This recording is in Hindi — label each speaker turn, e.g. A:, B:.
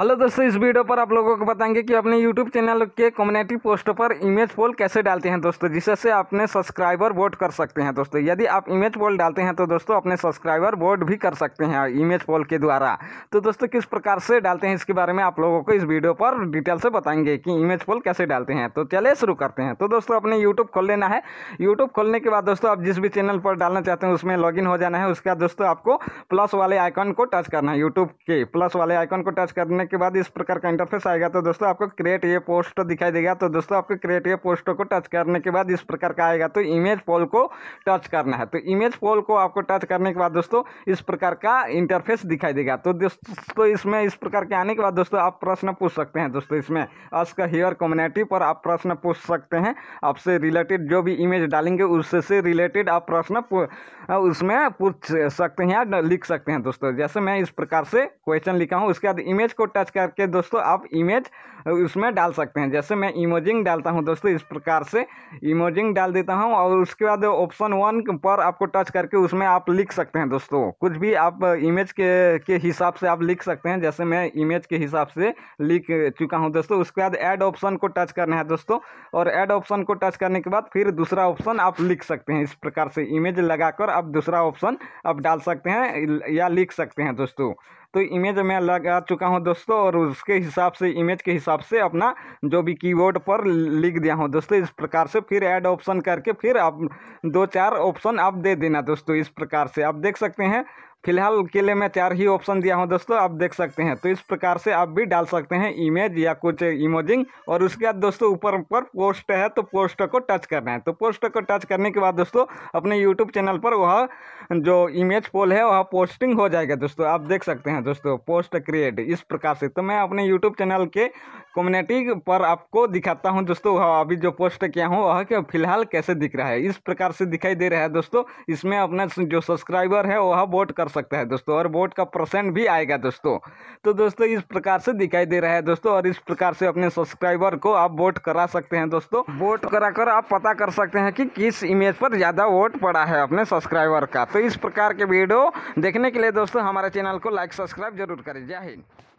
A: हेलो दोस्तों इस वीडियो पर आप लोगों को बताएंगे कि अपने यूट्यूब चैनल के कम्युनिटी पोस्ट पर इमेज पोल कैसे डालते हैं दोस्तों जिससे अपने सब्सक्राइबर वोट कर सकते हैं दोस्तों यदि आप इमेज पोल डालते हैं तो दोस्तों अपने सब्सक्राइबर वोट भी कर सकते हैं इमेज पोल के द्वारा तो दोस्तों किस प्रकार से डालते हैं इसके बारे में आप लोगों को इस वीडियो पर डिटेल से बताएंगे कि इमेज पोल कैसे डालते हैं तो चले शुरू करते हैं तो दोस्तों अपने यूट्यूब खोल लेना है यूट्यूब खोलने के बाद दोस्तों आप जिस भी चैनल पर डालना चाहते हैं उसमें लॉग हो जाना है उसके बाद दोस्तों आपको प्लस वाले आइकन को टच करना है यूट्यूब के प्लस वाले आइकन को टच करने करने के बाद इस प्रकार का इंटरफेस आएगा तो दोस्तों आपको क्रिएट ये पोस्ट दिखाई देगा तो दोस्तों आपको क्रिएट ये पोस्ट को टच करने के बाद इस प्रकार का आएगा तो इमेज पोल को टच करना है तो इमेज पोल को आपको टच करने के बाद दोस्तों इस प्रकार का इंटरफेस दिखाई देगा तो दोस्तों इसमें इस प्रकार के आने के बाद दोस्तों आप प्रश्न पूछ सकते हैं दोस्तों इसमें अस्क हियर कम्युनिटी पर आप प्रश्न पूछ सकते हैं आपसे रिलेटेड जो भी इमेज डालेंगे उससे रिलेटेड आप प्रश्न उसमें पूछ सकते हैं या लिख सकते हैं दोस्तों जैसे मैं इस प्रकार से क्वेश्चन लिखा हूँ उसके बाद इमेज को टच करके दोस्तों आप इमेज उसमें डाल सकते हैं जैसे मैं इमोजिंग डालता हूँ दोस्तों इस प्रकार से इमोजिंग डाल देता हूँ और उसके बाद ऑप्शन वन पर आपको टच करके उसमें आप लिख सकते हैं दोस्तों कुछ भी आप इमेज के के हिसाब से आप लिख सकते हैं जैसे मैं इमेज के हिसाब से लिख चुका हूँ दोस्तों उसके बाद ऐड ऑप्शन को टच करना है दोस्तों और एड ऑप्शन को टच करने के बाद फिर दूसरा ऑप्शन आप लिख सकते हैं इस प्रकार से इमेज लगाकर आप दूसरा ऑप्शन आप डाल सकते हैं या लिख सकते हैं दोस्तों तो इमेज मैं लगा चुका हूँ दोस्तों और उसके हिसाब से इमेज के हिसाब से अपना जो भी कीबोर्ड पर लिख दिया हूँ दोस्तों इस प्रकार से फिर ऐड ऑप्शन करके फिर आप दो चार ऑप्शन आप दे देना दोस्तों इस प्रकार से आप देख सकते हैं फिलहाल के लिए मैं चार ही ऑप्शन दिया हूँ दोस्तों आप देख सकते हैं तो इस प्रकार से आप भी डाल सकते हैं इमेज या कुछ इमोजिंग और उसके बाद दोस्तों ऊपर पर पोस्ट है तो पोस्ट को टच करना है तो पोस्ट को टच करने के बाद दोस्तों अपने यूट्यूब चैनल पर वह जो इमेज पोल है वह पोस्टिंग हो जाएगा दोस्तों आप देख सकते हैं दोस्तों पोस्ट क्रिएट इस प्रकार से तो मैं अपने यूट्यूब चैनल के कम्युनिटी पर आपको दिखाता हूँ दोस्तों वह अभी जो पोस्ट किया हूँ वह फिलहाल कैसे दिख रहा है इस प्रकार से दिखाई दे रहा है दोस्तों इसमें अपना जो सब्सक्राइबर है वह वोट कर सकता है दोस्तों और वोट का परसेंट भी आएगा दोस्तों तो दोस्तों इस प्रकार से दिखाई दे रहा है दोस्तों और इस प्रकार से अपने सब्सक्राइबर को आप वोट करा सकते हैं दोस्तों वोट कराकर आप पता कर सकते हैं कि किस इमेज पर ज़्यादा वोट पड़ा है अपने सब्सक्राइबर का तो इस प्रकार के वीडियो देखने के लिए दोस्तों हमारे चैनल को लाइक सब्सक्राइब जरूर करें जय हिंद